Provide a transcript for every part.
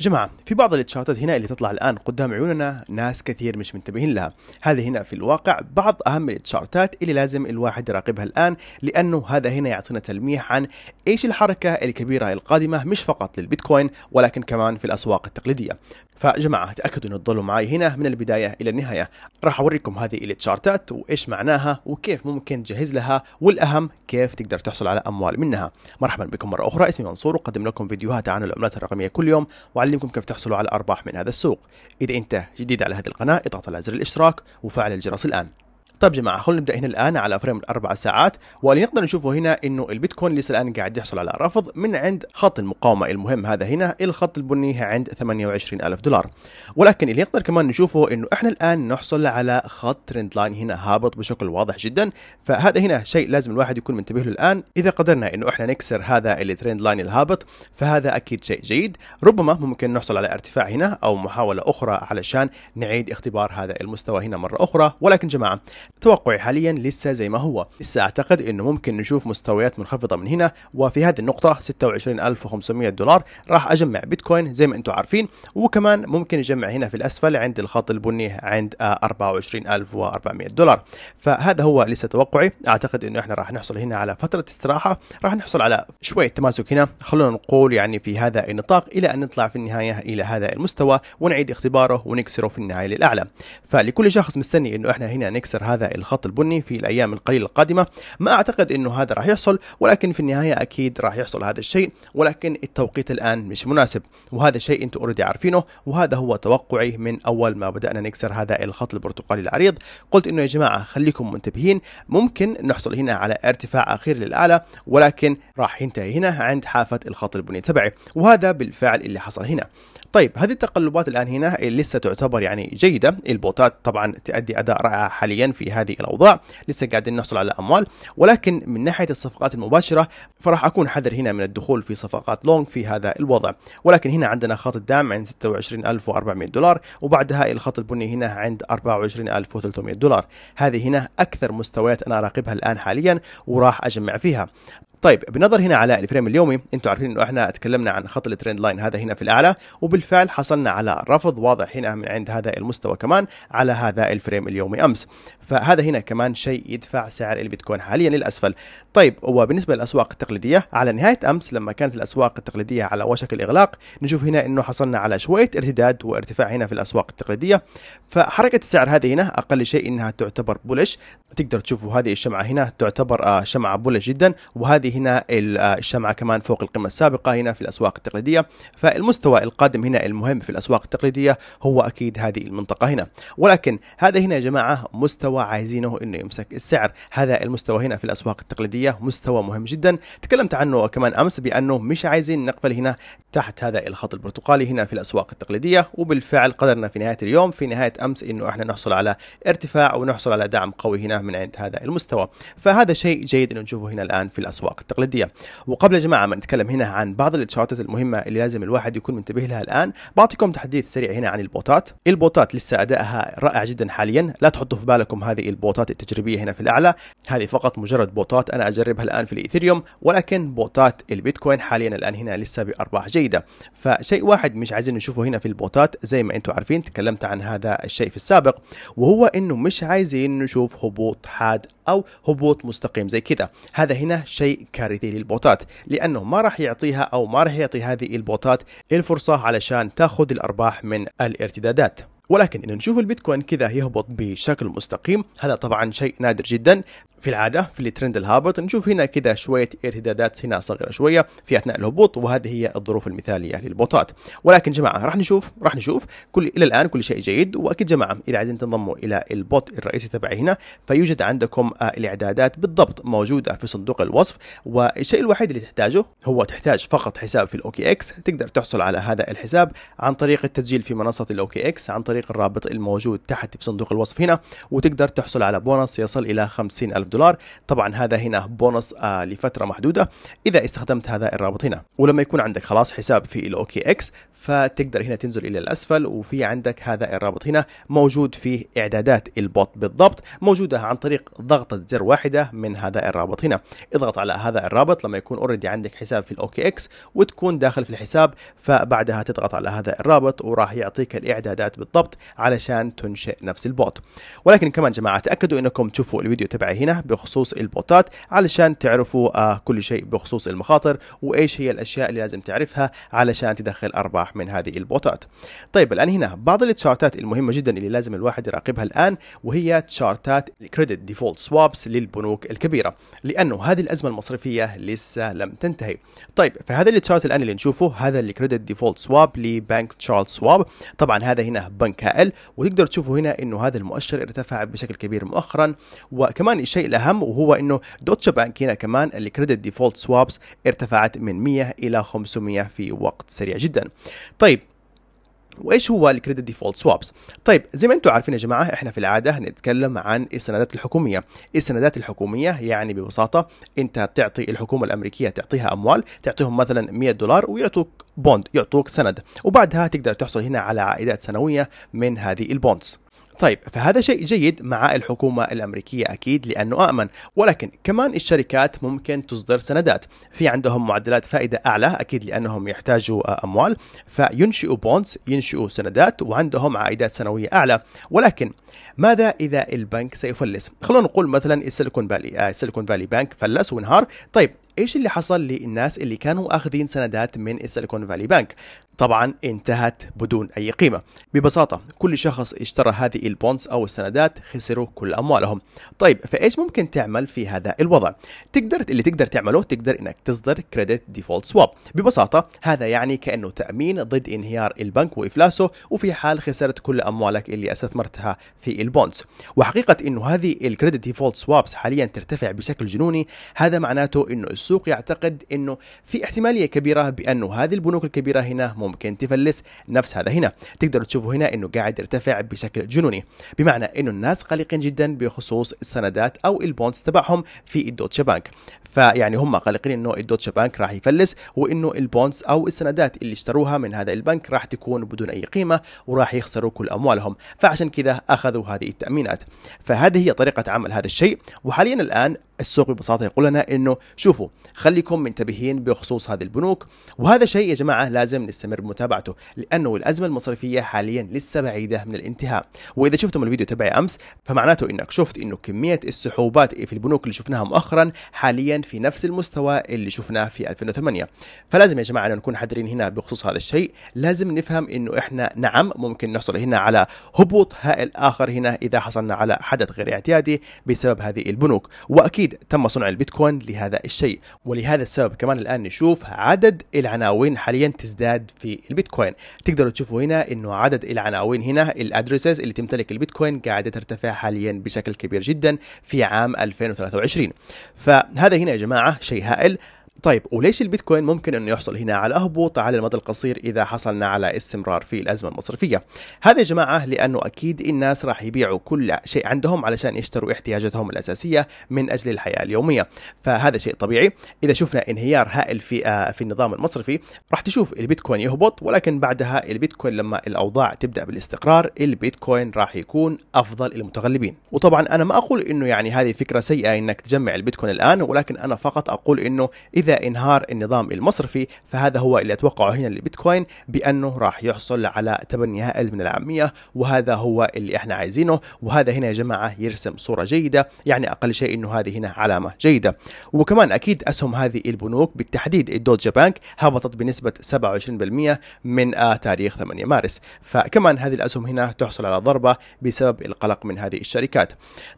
جماعة في بعض الاتشاتات هنا اللي تطلع الآن قدام عيوننا ناس كثير مش منتبهين لها هذه هنا في الواقع بعض أهم التشارتات اللي لازم الواحد يراقبها الآن لأنه هذا هنا يعطينا تلميح عن إيش الحركة الكبيرة القادمة مش فقط للبيتكوين ولكن كمان في الأسواق التقليدية فجماعة تأكدوا أن تضلوا معي هنا من البداية إلى النهاية راح أوريكم هذه التشارتات وإيش معناها وكيف ممكن تجهز لها والأهم كيف تقدر تحصل على أموال منها مرحبا بكم مرة أخرى اسمي منصور وقدم لكم فيديوهات عن العملات الرقمية كل يوم وعلى وأعلمكم كيف تحصلوا على أرباح من هذا السوق إذا أنت جديد على هذه القناة اضغط على زر الاشتراك وفعل الجرس الآن طيب جماعه خلونا نبدا هنا الان على فريم الاربع ساعات واللي نقدر نشوفه هنا انه البيتكوين لسه الان قاعد يحصل على رفض من عند خط المقاومه المهم هذا هنا الخط البني عند 28000 دولار ولكن اللي نقدر كمان نشوفه انه احنا الان نحصل على خط ترند لاين هنا هابط بشكل واضح جدا فهذا هنا شيء لازم الواحد يكون منتبه له الان اذا قدرنا انه احنا نكسر هذا الترند لاين الهابط فهذا اكيد شيء جيد ربما ممكن نحصل على ارتفاع هنا او محاوله اخرى علشان نعيد اختبار هذا المستوى هنا مره اخرى ولكن جماعه توقعي حاليا لسه زي ما هو لسه اعتقد انه ممكن نشوف مستويات منخفضه من هنا وفي هذه النقطه 26500 دولار راح اجمع بيتكوين زي ما انتم عارفين وكمان ممكن يجمع هنا في الاسفل عند الخط البني عند 24400 دولار فهذا هو لسه توقعي اعتقد انه احنا راح نحصل هنا على فتره استراحه راح نحصل على شويه تماسك هنا خلونا نقول يعني في هذا النطاق الى ان نطلع في النهايه الى هذا المستوى ونعيد اختباره ونكسره في النهايه للاعلى فلكل شخص مستني انه احنا هنا نكسر هذا هذا الخط البني في الأيام القليلة القادمة ما أعتقد أنه هذا راح يحصل ولكن في النهاية أكيد راح يحصل هذا الشيء ولكن التوقيت الآن مش مناسب وهذا شيء أنتم أوريدي عارفينه وهذا هو توقعي من أول ما بدأنا نكسر هذا الخط البرتقالي العريض قلت أنه يا جماعة خليكم منتبهين ممكن نحصل هنا على ارتفاع أخير للأعلى ولكن راح ينتهي هنا عند حافة الخط البني تبعي وهذا بالفعل اللي حصل هنا طيب هذه التقلبات الان هنا لسه تعتبر يعني جيده البوتات طبعا تؤدي اداء رائع حاليا في هذه الاوضاع لسه قاعدين نحصل على اموال ولكن من ناحيه الصفقات المباشره فراح اكون حذر هنا من الدخول في صفقات لونج في هذا الوضع ولكن هنا عندنا خط الدعم عند 26400 دولار وبعدها الخط البني هنا عند 24300 دولار هذه هنا اكثر مستويات انا اراقبها الان حاليا وراح اجمع فيها طيب بالنظر هنا على الفريم اليومي انتم عارفين انه احنا تكلمنا عن خط الترند لاين هذا هنا في الاعلى وبالفعل حصلنا على رفض واضح هنا من عند هذا المستوى كمان على هذا الفريم اليومي امس فهذا هنا كمان شيء يدفع سعر البيتكوين حاليا للاسفل طيب وبالنسبه للاسواق التقليديه على نهايه امس لما كانت الاسواق التقليديه على وشك الاغلاق نشوف هنا انه حصلنا على شويه ارتداد وارتفاع هنا في الاسواق التقليديه فحركه السعر هذه هنا اقل شيء انها تعتبر بولش تقدر تشوفوا هذه الشمعه هنا تعتبر آه، شمعه بولش جدا وهذه هنا آه، الشمعة كمان فوق القمة السابقة هنا في الأسواق التقليدية فالمستوى القادم هنا المهم في الأسواق التقليدية هو أكيد هذه المنطقة هنا ولكن هذا هنا يا جماعة مستوى عايزينه أنه يمسك السعر هذا المستوى هنا في الأسواق التقليدية مستوى مهم جدا تكلمت عنه كمان أمس بأنه مش عايزين نقفل هنا تحت هذا الخط البرتقالي هنا في الأسواق التقليدية وبالفعل قدرنا في نهاية اليوم في نهاية أمس أنه احنا نحصل على ارتفاع ونحصل على دعم قوي هنا من عند هذا المستوى فهذا شيء جيد أنه نشوفه هنا الآن في الأسواق الاسواق التقليديه وقبل يا جماعه ما نتكلم هنا عن بعض التشارتات المهمه اللي لازم الواحد يكون منتبه لها الان بعطيكم تحديث سريع هنا عن البوتات البوتات لسه ادائها رائع جدا حاليا لا تحطوا في بالكم هذه البوتات التجريبيه هنا في الاعلى هذه فقط مجرد بوتات انا اجربها الان في الايثيريوم ولكن بوتات البيتكوين حاليا الان هنا لسه بارباح جيده فشيء واحد مش عايزين نشوفه هنا في البوتات زي ما انتم عارفين تكلمت عن هذا الشيء في السابق وهو انه مش عايزين نشوف هبوط حاد او هبوط مستقيم زي كذا هذا هنا شيء كارثي للبوتات لانه ما راح يعطيها او ما راح يعطي هذه البوتات الفرصه علشان تاخذ الارباح من الارتدادات ولكن ان نشوف البيتكوين كذا يهبط بشكل مستقيم هذا طبعا شيء نادر جدا في العاده في الترند الهابط نشوف هنا كده شويه ارتدادات هنا صغيره شويه في اثناء الهبوط وهذه هي الظروف المثاليه للبوتات ولكن جماعه راح نشوف راح نشوف كل الى الان كل شيء جيد واكيد جماعه اذا عايزين تنضموا الى البوت الرئيسي تبعي هنا فيوجد عندكم آه، الاعدادات بالضبط موجوده في صندوق الوصف والشيء الوحيد اللي تحتاجه هو تحتاج فقط حساب في الاوكي اكس تقدر تحصل على هذا الحساب عن طريق التسجيل في منصه الاوكي اكس عن طريق الرابط الموجود تحت في صندوق الوصف هنا وتقدر تحصل على بونص يصل الى 50000 دولار دولار طبعا هذا هنا بونص آه لفتره محدوده اذا استخدمت هذا الرابط هنا ولما يكون عندك خلاص حساب في الاوكي اكس فتقدر هنا تنزل الى الاسفل وفي عندك هذا الرابط هنا موجود فيه اعدادات البوت بالضبط موجوده عن طريق ضغطه زر واحده من هذا الرابط هنا اضغط على هذا الرابط لما يكون اوريدي عندك حساب في الاوكي اكس وتكون داخل في الحساب فبعدها تضغط على هذا الرابط وراح يعطيك الاعدادات بالضبط علشان تنشئ نفس البوت ولكن كمان جماعه تاكدوا انكم تشوفوا الفيديو تبعي هنا بخصوص البوتات علشان تعرفوا آه، كل شيء بخصوص المخاطر وايش هي الاشياء اللي لازم تعرفها علشان تدخل ارباح الارباح من هذه البوتات طيب الآن هنا بعض التشارتات المهمة جدا اللي لازم الواحد يراقبها الآن وهي تشارتات الكريدت ديفولت سوابس للبنوك الكبيرة لأنه هذه الأزمة المصرفية لسه لم تنتهي طيب فهذا التشارت الآن اللي نشوفه هذا الكريدت ديفولت سواب لبنك تشارلز سواب طبعا هذا هنا بنك هائل وتقدر تشوفوا هنا انه هذا المؤشر ارتفع بشكل كبير مؤخرا وكمان الشيء الاهم وهو انه دوتش بانك هنا كمان الكريدت ديفولت سوابس ارتفعت من 100 الى 500 في وقت سريع جدا طيب وايش هو الكريدت ديفولت سوابس طيب زي ما انتم عارفين يا جماعه احنا في العاده نتكلم عن السندات الحكوميه السندات الحكوميه يعني ببساطه انت تعطي الحكومه الامريكيه تعطيها اموال تعطيهم مثلا 100 دولار ويعطوك بوند يعطوك سند وبعدها تقدر تحصل هنا على عائدات سنويه من هذه البوندز طيب فهذا شيء جيد مع الحكومة الأمريكية أكيد لأنه آمن ولكن كمان الشركات ممكن تصدر سندات في عندهم معدلات فائدة أعلى أكيد لأنهم يحتاجوا آه، أموال فينشئوا بونز ينشئوا سندات وعندهم عائدات سنوية أعلى ولكن ماذا إذا البنك سيفلس؟ خلونا نقول مثلا السيليكون فالي آه السيليكون فالي بانك فلس وانهار طيب ايش اللي حصل للناس اللي كانوا اخذين سندات من السيليكون فالي بانك طبعا انتهت بدون اي قيمه ببساطه كل شخص اشترى هذه البونز او السندات خسروا كل اموالهم طيب فايش ممكن تعمل في هذا الوضع تقدر اللي تقدر تعمله تقدر انك تصدر كريدت ديفولت سواب ببساطه هذا يعني كانه تامين ضد انهيار البنك وافلاسه وفي حال خسرت كل اموالك اللي استثمرتها في البونز وحقيقه انه هذه الكريدت ديفولت سوابس حاليا ترتفع بشكل جنوني هذا معناته انه السوق يعتقد انه في احتماليه كبيره بانه هذه البنوك الكبيره هنا ممكن تفلس نفس هذا هنا تقدروا تشوفوا هنا انه قاعد يرتفع بشكل جنوني بمعنى انه الناس قلقين جدا بخصوص السندات او البونز تبعهم في الدوتشا بانك فيعني هم قلقين انه الدوتشا بانك راح يفلس وانه البونز او السندات اللي اشتروها من هذا البنك راح تكون بدون اي قيمه وراح يخسروا كل اموالهم فعشان كذا اخذوا هذه التامينات فهذه هي طريقه عمل هذا الشيء وحاليا الان السوق ببساطه يقول لنا انه شوفوا خليكم منتبهين بخصوص هذه البنوك وهذا شيء يا جماعه لازم نستمر بمتابعته لانه الازمه المصرفيه حاليا لسه بعيده من الانتهاء واذا شفتم الفيديو تبعي امس فمعناته انك شفت انه كميه السحوبات في البنوك اللي شفناها مؤخرا حاليا في نفس المستوى اللي شفناه في 2008 فلازم يا جماعه نكون حذرين هنا بخصوص هذا الشيء لازم نفهم انه احنا نعم ممكن نحصل هنا على هبوط هائل اخر هنا اذا حصلنا على حدث غير اعتيادي بسبب هذه البنوك واكيد بالتأكيد تم صنع البيتكوين لهذا الشيء ولهذا السبب كمان الآن نشوف عدد العناوين حاليا تزداد في البيتكوين تقدروا تشوفوا هنا أنه عدد العناوين هنا الأدرسز اللي تمتلك البيتكوين قاعدة ترتفع حاليا بشكل كبير جدا في عام 2023 فهذا هنا يا جماعة شيء هائل طيب وليش البيتكوين ممكن انه يحصل هنا على هبوط على المدى القصير اذا حصلنا على استمرار في الازمه المصرفيه؟ هذا يا جماعه لانه اكيد الناس راح يبيعوا كل شيء عندهم علشان يشتروا احتياجاتهم الاساسيه من اجل الحياه اليوميه، فهذا شيء طبيعي، اذا شفنا انهيار هائل في آه في النظام المصرفي راح تشوف البيتكوين يهبط ولكن بعدها البيتكوين لما الاوضاع تبدا بالاستقرار البيتكوين راح يكون افضل المتغلبين، وطبعا انا ما اقول انه يعني هذه فكره سيئه انك تجمع البيتكوين الان ولكن انا فقط اقول انه إذا انهار النظام المصرفي فهذا هو اللي أتوقعه هنا للبيتكوين بأنه راح يحصل على تبني هائل من العامية وهذا هو اللي احنا عايزينه وهذا هنا يا جماعة يرسم صورة جيدة يعني أقل شيء أنه هذه هنا علامة جيدة وكمان أكيد أسهم هذه البنوك بالتحديد الدوجا بانك هبطت بنسبة 27% من آه، تاريخ 8 مارس فكمان هذه الأسهم هنا تحصل على ضربة بسبب القلق من هذه الشركات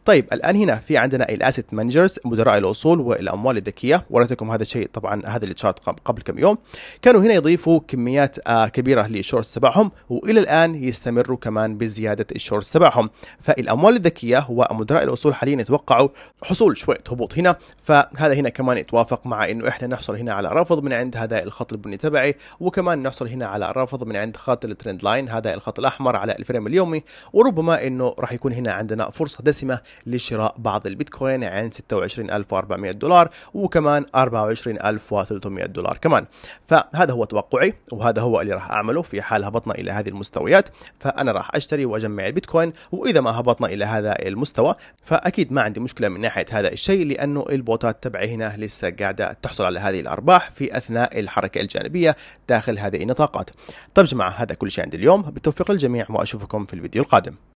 طيب الآن هنا في عندنا الأسيت مانجرز مدراء الأصول والأموال الذكية ورأتكم هذا الشيء شيء طبعا هذا اللي صار قبل كم يوم كانوا هنا يضيفوا كميات آه، كبيره للشورتس تبعهم والى الان يستمروا كمان بزياده الشورتس تبعهم فالاموال الذكيه ومدراء الاصول حاليا يتوقعوا حصول شويه هبوط هنا فهذا هنا كمان يتوافق مع انه احنا نحصل هنا على رفض من عند هذا الخط البني تبعي وكمان نحصل هنا على رفض من عند خط الترند لاين هذا الخط الاحمر على الفريم اليومي وربما انه راح يكون هنا عندنا فرصه دسمه لشراء بعض البيتكوين عند 26400 دولار وكمان 24 20300 دولار كمان فهذا هو توقعي وهذا هو اللي راح اعمله في حال هبطنا الى هذه المستويات فانا راح اشتري واجمع البيتكوين واذا ما هبطنا الى هذا المستوى فاكيد ما عندي مشكله من ناحيه هذا الشيء لانه البوتات تبعي هنا لسه قاعده تحصل على هذه الارباح في اثناء الحركه الجانبيه داخل هذه النطاقات طيب جماعه هذا كل شيء عندي اليوم بالتوفيق للجميع واشوفكم في الفيديو القادم